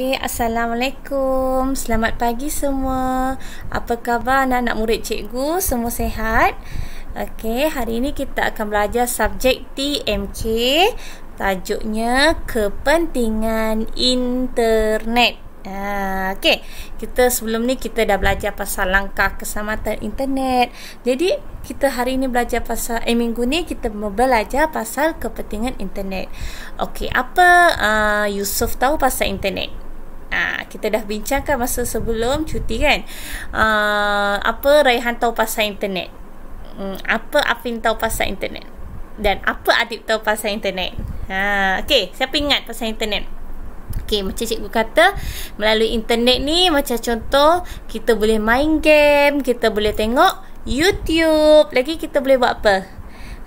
Okey, Assalamualaikum. Selamat pagi semua. Apa khabar anak-anak murid cikgu? Semua sehat? Okey, hari ini kita akan belajar subjek TMK. Tajuknya kepentingan internet. Ha, Okey, kita sebelum ni kita dah belajar pasal langkah keselamatan internet. Jadi, kita hari ini belajar pasal eh minggu ni kita belajar pasal kepentingan internet. Okey, apa uh, Yusuf tahu pasal internet? ha, kita dah bincangkan masa sebelum cuti kan. Uh, apa Raihan tahu pasal internet? Hmm, apa Afin tahu pasal internet? Dan apa Adib tahu pasal internet? Ha, okay, siapa ingat pasal internet? Okay, macam cikgu kata, melalui internet ni macam contoh kita boleh main game, kita boleh tengok YouTube. Lagi kita boleh buat apa?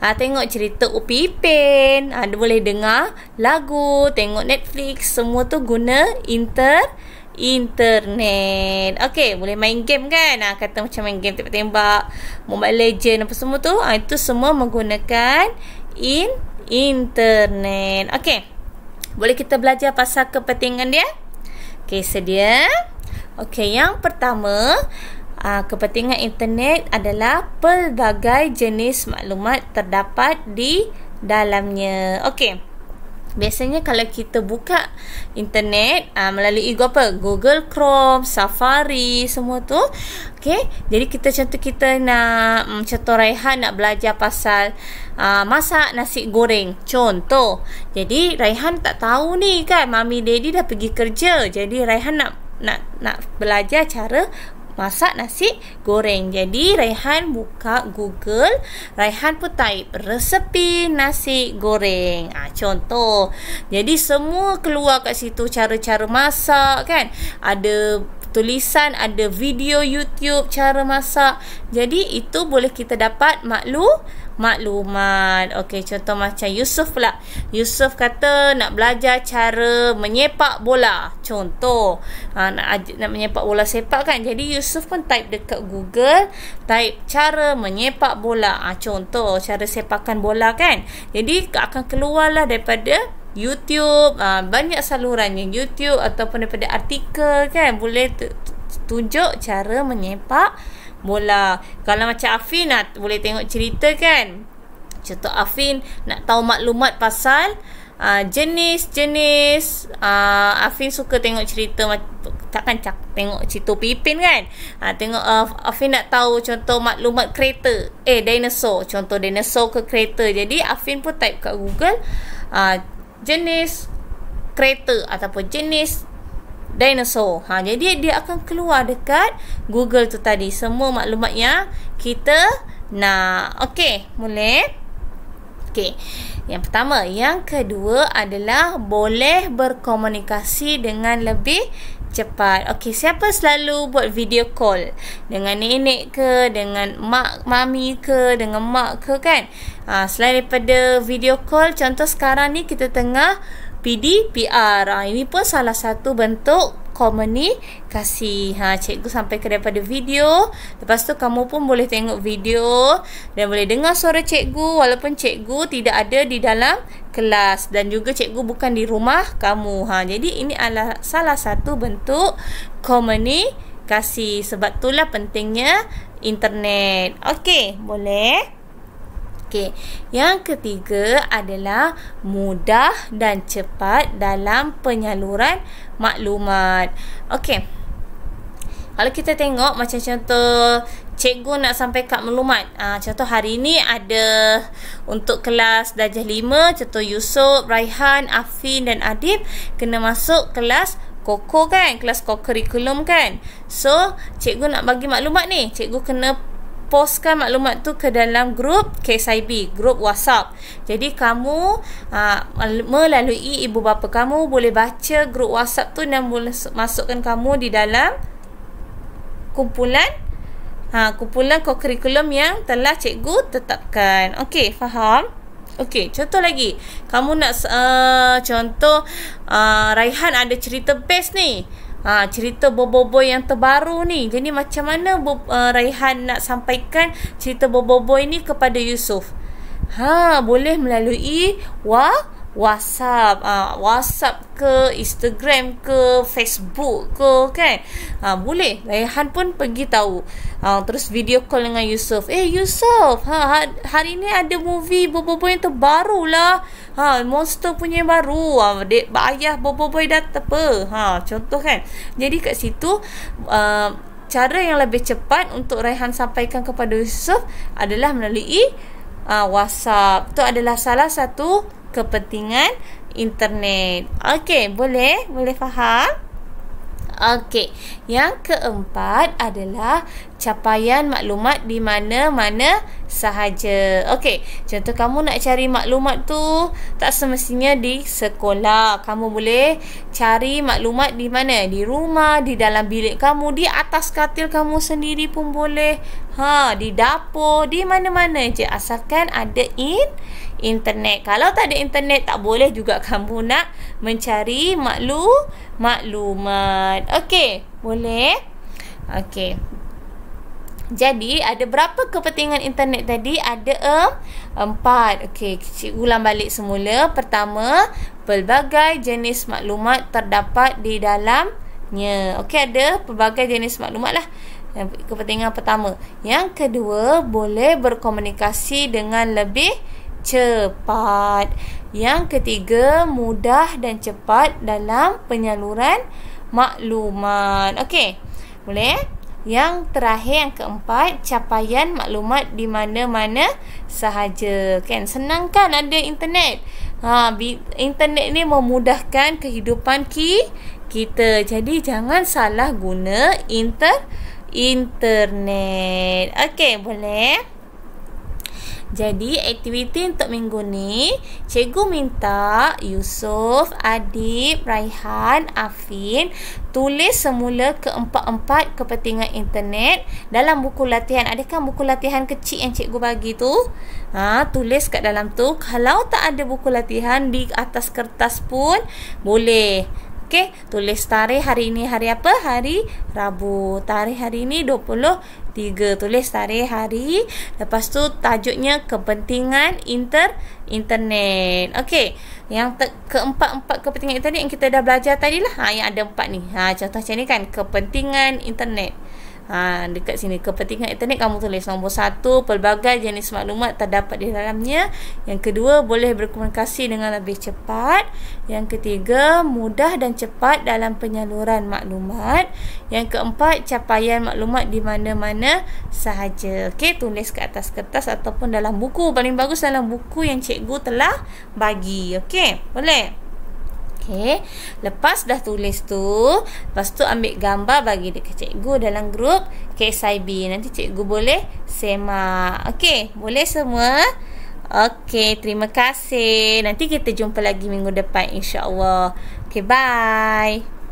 ha, tengok cerita Upi Ipin, ha, boleh dengar lagu, tengok Netflix, semua tu guna inter internet. Okey, boleh main game kan? Ha, kata macam main game tembak-tembak, Mobile Legend apa semua tu, ha, itu semua menggunakan in internet. Okey. Boleh kita belajar pasal kepentingan dia? Okey, sedia. Okey, yang pertama, Aa, ah, kepentingan internet adalah pelbagai jenis maklumat terdapat di dalamnya. Okey. Biasanya kalau kita buka internet uh, melalui apa? Google Chrome, Safari, semua tu. Okey. Jadi kita contoh kita nak mm, contoh Raihan nak belajar pasal uh, masak nasi goreng. Contoh. Jadi Raihan tak tahu ni kan mami daddy dah pergi kerja. Jadi Raihan nak nak nak belajar cara masak nasi goreng. Jadi Raihan buka Google, Raihan pun type resepi nasi goreng. Ah ha, contoh. Jadi semua keluar kat situ cara-cara masak kan. Ada tulisan, ada video YouTube cara masak. Jadi itu boleh kita dapat maklu maklumat. Okey, contoh macam Yusuf pula. Yusuf kata nak belajar cara menyepak bola. Contoh, ha, nak nak menyepak bola sepak kan. Jadi Yusuf pun type dekat Google, type cara menyepak bola. Ha, contoh, cara sepakan bola kan. Jadi akan keluarlah daripada YouTube uh, banyak salurannya YouTube ataupun daripada artikel kan boleh tunjuk cara menyepak bola kalau macam Afin nak lah, boleh tengok cerita kan contoh Afin nak tahu maklumat pasal uh, jenis-jenis uh, Afin suka tengok cerita takkan cak, tengok cerita Pipin kan uh, tengok uh, Afin nak tahu contoh maklumat kereta eh dinosaur contoh dinosaur ke kereta jadi Afin pun type kat Google uh, jenis kereta ataupun jenis dinosaur. Ha jadi dia akan keluar dekat Google tu tadi semua maklumatnya kita nak. Okey, boleh. Okey. Yang pertama, yang kedua adalah boleh berkomunikasi dengan lebih cepat. Okey, siapa selalu buat video call dengan nenek ke, dengan mak mami ke, dengan mak ke kan? Ha, selain daripada video call, contoh sekarang ni kita tengah PDPR. Ha, ini pun salah satu bentuk komen ni kasih ha cikgu sampai ke daripada video lepas tu kamu pun boleh tengok video dan boleh dengar suara cikgu walaupun cikgu tidak ada di dalam kelas dan juga cikgu bukan di rumah kamu ha jadi ini adalah salah satu bentuk komen ni kasih sebab itulah pentingnya internet okey boleh Okey, yang ketiga adalah mudah dan cepat dalam penyaluran maklumat. Okey. Kalau kita tengok macam contoh cikgu nak sampai kat maklumat. Ah contoh hari ini ada untuk kelas darjah 5 contoh Yusof, Raihan, Afin dan Adib kena masuk kelas koko kan kelas kokurikulum kan so cikgu nak bagi maklumat ni cikgu kena postkan maklumat tu ke dalam grup KSIB, grup WhatsApp. Jadi kamu aa, ah, melalui ibu bapa kamu boleh baca grup WhatsApp tu dan boleh masukkan kamu di dalam kumpulan ha, kumpulan kurikulum yang telah cikgu tetapkan. Okey, faham? Okey, contoh lagi. Kamu nak uh, contoh uh, Raihan ada cerita best ni. Ha, cerita Boboiboy yang terbaru ni. Jadi macam mana Bo- uh, eh, Raihan nak sampaikan cerita Boboiboy ni kepada Yusuf? Ha, boleh melalui WhatsApp. WhatsApp, uh, WhatsApp ke Instagram ke Facebook ke kan. uh, boleh. Rehan pun pergi tahu. uh, terus video call dengan Yusuf. Eh Yusuf, ha, ha hari ni ada movie Bobo Boy yang lah. Ha monster punya yang baru. Ha dek ayah Bobo Boy dah apa. Ha contoh kan. Jadi kat situ uh, cara yang lebih cepat untuk Rehan sampaikan kepada Yusuf adalah melalui uh, WhatsApp. Itu adalah salah satu kepentingan internet. Okey, boleh? Boleh faham? Okey, yang keempat adalah capaian maklumat di mana-mana sahaja. Okey, contoh kamu nak cari maklumat tu tak semestinya di sekolah. Kamu boleh cari maklumat di mana? Di rumah, di dalam bilik kamu, di atas katil kamu sendiri pun boleh. Ha, di dapur, di mana-mana je asalkan ada in internet. Kalau tak ada internet, tak boleh juga kamu nak mencari maklu maklumat. Okey, boleh? Okey. Jadi, ada berapa kepentingan internet tadi? Ada um, empat. Okey, ulang balik semula. Pertama, pelbagai jenis maklumat terdapat di dalamnya. Okey, ada pelbagai jenis maklumat lah. Kepentingan pertama. Yang kedua, boleh berkomunikasi dengan lebih cepat. Yang ketiga, mudah dan cepat dalam penyaluran maklumat. Okey. Boleh? Yang terakhir yang keempat, capaian maklumat di mana-mana sahaja. Kan senang kan ada internet? Ha, internet ni memudahkan kehidupan ki kita. Jadi jangan salah guna inter internet. Okey, boleh? Jadi aktiviti untuk minggu ni Cikgu minta Yusuf, Adib, Raihan, Afin Tulis semula keempat-empat kepentingan internet Dalam buku latihan Adakah buku latihan kecil yang cikgu bagi tu? Ha, tulis kat dalam tu Kalau tak ada buku latihan di atas kertas pun Boleh Okey, tulis tarikh hari ini hari apa? Hari Rabu. Tarikh hari ini 23. Tulis tarikh hari. Lepas tu tajuknya kepentingan inter internet. Okey, yang keempat-empat kepentingan internet yang kita dah belajar tadi lah. Ha, yang ada empat ni. Ha, contoh macam ni kan, kepentingan internet ha, dekat sini kepentingan internet kamu tulis nombor satu pelbagai jenis maklumat terdapat di dalamnya yang kedua boleh berkomunikasi dengan lebih cepat yang ketiga mudah dan cepat dalam penyaluran maklumat yang keempat capaian maklumat di mana-mana sahaja okey tulis ke atas kertas ataupun dalam buku paling bagus dalam buku yang cikgu telah bagi okey boleh Okey. Lepas dah tulis tu, lepas tu ambil gambar bagi dekat cikgu dalam grup KSIB. Nanti cikgu boleh semak. Okey, boleh semua? Okey, terima kasih. Nanti kita jumpa lagi minggu depan insya-Allah. Okey, bye.